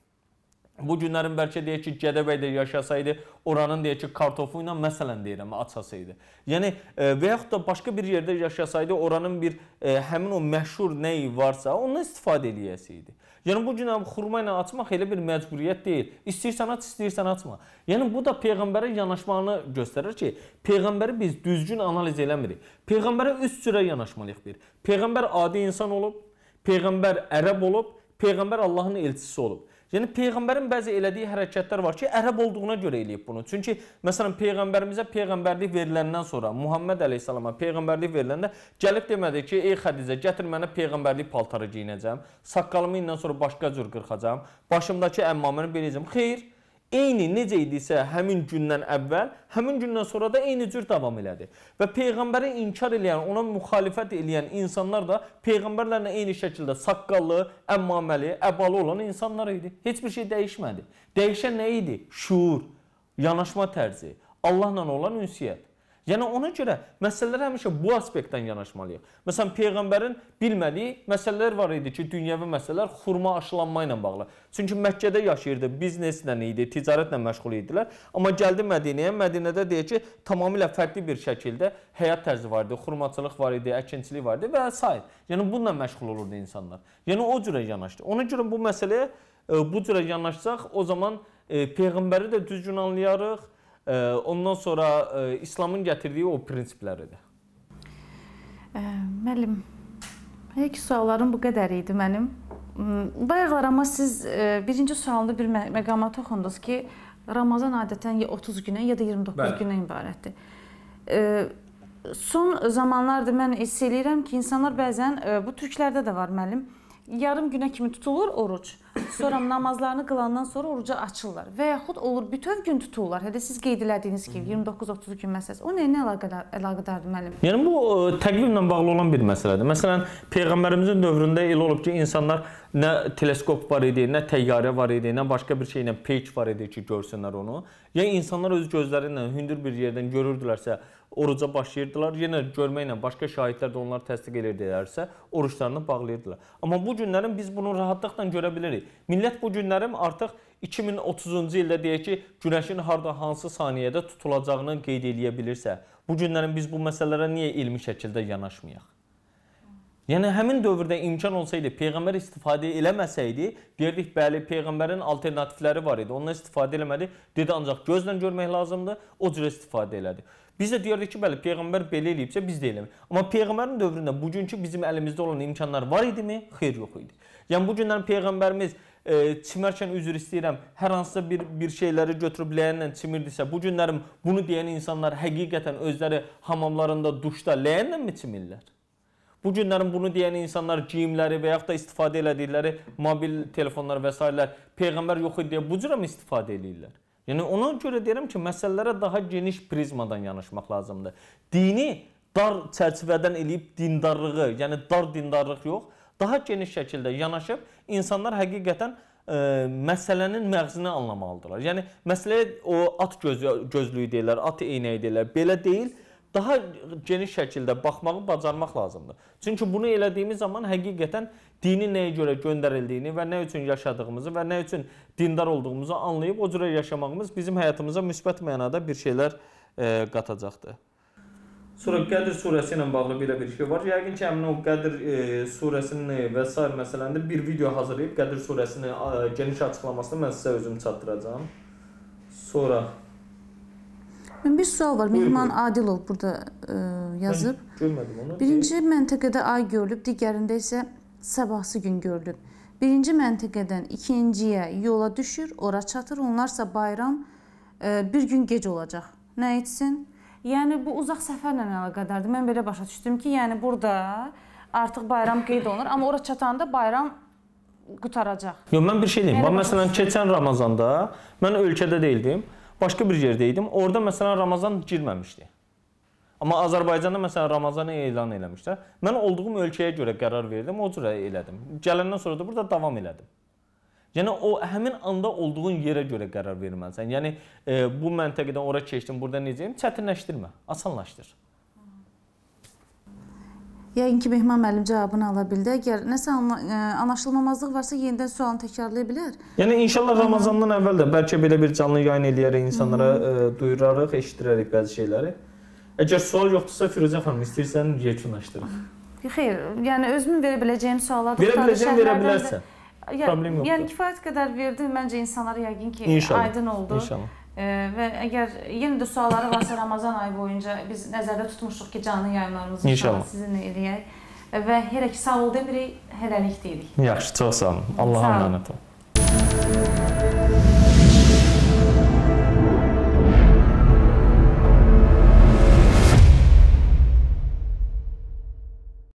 Speaker 2: Bu günlərin bəlkə deyək ki, Gədəbəydə yaşasaydı, oranın deyək ki, kartofu ilə məsələn deyirəm, açasaydı. Yəni e, və yaxud da başqa bir yerdə yaşasaydı, oranın bir e, həmin o məşhur nəyi varsa, ondan istifadə eləyəsiydi. Yəni bu günə xurma ilə açmaq elə bir məcburiyyət deyil. İstəyirsən aç, istəyirsən açma. Yəni bu da peyğəmbərə yanaşmanı göstərir ki, peyğəmbəri biz düzgün analiz eləmirik. Peyğəmbərə üç cürə yanaşmalıyıq bir. Peyğəmbər adi insan olub, peyğəmbər ərəb olub, peyğəmbər Allahın elçisi olub. Yəni peyğəmbərin bəzi elədiyi hərəkətlər var ki, ərəb olduğuna görə eləyib bunu. Çünki məsələn peyğəmbərimizə peyğəmbərlik veriləndən sonra Muhammed əleyhissalama peyğəmbərlik veriləndə gəlib demədi ki, ey Xədicə, gətir mənə peyğəmbərlik paltarı geyinəcəm, saqqalımı indən sonra başqa cür qırxacam, başımdakı əmmaməni beləcəm. Xeyr, Eyni necə idisə həmin gündən əvvəl, həmin gündən sonra da eyni cür davam elədi. Və peyğəmbəri inkar edən, ona müxalifət edən insanlar da peyğəmbərlərlə eyni şəkildə saqqallı, əmmaməli, əbalı olan insanlar idi. Heç bir şey dəyişmədi. Dəyişən nə idi? Şuur, yanaşma tərzi, Allahla olan ünsiyyət. Yəni ona görə məsələlərə həmişə bu aspektdən yanaşmalıyıq. Məsələn, peyğəmbərin bilmədiyi məsələlər var idi ki, dünyəvi məsələlər xurma aşılanma ilə bağlı. Çünki Məkkədə yaşayırdı, bizneslə idi, ticarətlə məşğul idilər, amma gəldi Mədinəyə. Mədinədə deyək ki, tamamilə fərqli bir şəkildə həyat tərzi var idi, xurmaçılıq var idi, əkinçilik var idi və s. Yəni bununla məşğul olurdu insanlar. Yəni o cürə yanaşdı. Ona görə bu məsələyə e, bu cürə yanaşsaq, o zaman e, peyğəmbəri də düzgün anlayarıq Ondan sonra e, İslamın gətirdiyi o prinsipləridir.
Speaker 1: Müəllim, hələ ki suallarım bu qədər idi mənim. Hmm, Bayaqlar amma siz e, birinci sualında bir məqama toxundunuz ki, Ramazan adətən ya 30 günə, ya da 29 Bəli. günə ibarətdir. Son zamanlarda mən hiss eləyirəm ki, insanlar bəzən, e, bu türklərdə də var müəllim, yarım günə kimi tutulur oruc. Sonra [LAUGHS] namazlarını qılandan sonra oruca açırlar. Və yaxud olur bütöv gün tuturlar. Hədə siz qeyd elədiyiniz kimi 29-30 gün məsələsi. O nəyə nə əlaqədar əlaqədardır müəllim?
Speaker 2: Yəni bu e, təqvimlə bağlı olan bir məsələdir. Məsələn, peyğəmbərimizin dövründə elə olub ki, insanlar nə teleskop var idi, nə təyyarə var idi, nə başqa bir şeylə peyk var idi ki, görsünlər onu. Ya insanlar öz gözləri ilə hündür bir yerdən görürdülərsə, oruca başlayırdılar. Yenə görməklə başqa şahidlər də onları təsdiq edirdilərsə, oruclarını bağlayırdılar. Amma bu günlərin biz bunu rahatlıqla görə bilərik. Millət bu günlərin artıq 2030-cu ildə deyək ki, günəşin harda hansı saniyədə tutulacağını qeyd eləyə bilirsə, bu günlərin biz bu məsələlərə niyə elmi şəkildə yanaşmayaq? Yəni həmin dövrdə imkan olsaydı, peyğəmbər istifadə eləməsəydi, deyirdik bəli, peyğəmbərin alternativləri var idi. Ondan istifadə eləmədi. Dedi ancaq gözlə görmək lazımdır. O cür istifadə elədi. Biz də deyərdik ki, bəli, peyğəmbər belə eləyibsə biz də eləmir. Amma peyğəmbərin dövründə bugünkü bizim əlimizdə olan imkanlar var idimi? Xeyr, yox idi. Yəni bu gündən peyğəmbərimiz e, çimərkən üzr istəyirəm, hər hansısa bir bir şeyləri götürüb ləyənlə çimirdisə, bu günlərim bunu deyən insanlar həqiqətən özləri hamamlarında, duşda ləyənlənmi çimirlər? Bu günlərin bunu deyən insanlar geyimləri və yaxud da istifadə elədikləri mobil telefonlar və s. peyğəmbər yox idi deyə bu cürə mi istifadə eləyirlər? Yəni ona görə deyirəm ki, məsələlərə daha geniş prizmadan yanaşmaq lazımdır. Dini dar çərçivədən eləyib dindarlığı, yəni dar dindarlıq yox, daha geniş şəkildə yanaşıb insanlar həqiqətən ə, e, məsələnin məğzini anlamalıdırlar. Yəni məsələ o at göz gözlüyü deyirlər, at eynəyi deyirlər. Belə deyil daha geniş şəkildə baxmağı bacarmaq lazımdır. Çünki bunu elədiyimiz zaman həqiqətən dini nəyə görə göndərildiyini və nə üçün yaşadığımızı və nə üçün dindar olduğumuzu anlayıb o cürə yaşamağımız bizim həyatımıza müsbət mənada bir şeylər e, qatacaqdır. Sonra Qədr surəsi ilə bağlı belə bir şey var. Yəqin ki, həmin o Qədr e, surəsini və s. məsələndə bir video hazırlayıb Qədr surəsini e, geniş açıqlamasını mən sizə özüm çatdıracağam. Sonra
Speaker 1: Bir sual var. Mehman Adilov burada e, yazıb.
Speaker 2: Mən görmədim onu. Birinci
Speaker 1: məntəqədə ay görülüb, digərində isə sabahsı gün görülüb. Birinci məntəqədən ikinciyə yola düşür, ora çatır. Onlarsa bayram e, bir gün gec olacaq. Nə etsin? Yəni bu uzaq səfərlə əlaqədardır. Mən belə başa düşdüm ki, yəni burada artıq bayram qeyd olunur, amma ora çatanda bayram qutaracaq.
Speaker 2: Yox, mən bir şey deyim. Mən məsələn keçən Ramazanda mən ölkədə deyildim başqa bir yerdə idim. Orada məsələn Ramazan girməmişdi. Amma Azərbaycanda məsələn Ramazanı elan eləmişlər. Mən olduğum ölkəyə görə qərar verdim, o cürə elədim. Gələndən sonra da burada davam elədim. Yəni o həmin anda olduğun yerə görə qərar verməlisən. Yəni e, bu məntəqədən ora keçdim, burada necəyəm? Çətinləşdirmə, asanlaşdır.
Speaker 1: Yəqin ki, Mehman müəllim cavabını ala bildi. Əgər nəsə e, anlaşılmamazlıq varsa, yenidən sualını təkrarlaya bilər.
Speaker 2: Yəni inşallah Ramazandan əvvəl də bəlkə belə bir canlı yayın eləyərək insanlara Hı -hı. E, duyurarıq, eşidirərik bəzi şeyləri. Əgər sual yoxdursa Firuzə xanım istəyirsən yekunlaşdıraq.
Speaker 1: Xeyr, yəni özümün verə biləcəyim suallar da verə biləcəyim verə bilərsən. Də, yəni, Problem yoxdur. Yəni kifayət qədər verdi. Məncə insanlara yəqin ki, inşallah, aydın oldu. İnşallah. Və əgər yenə də sualları varsa Ramazan ayı boyunca biz nəzərdə tutmuşuq ki, canlı yayımlarımızı inşallah sizinlə eləyək. Və hələ ki sağ ol demirik, hələlik deyirik.
Speaker 2: Yaxşı, çox sağ olun. Allaha əmanət olun.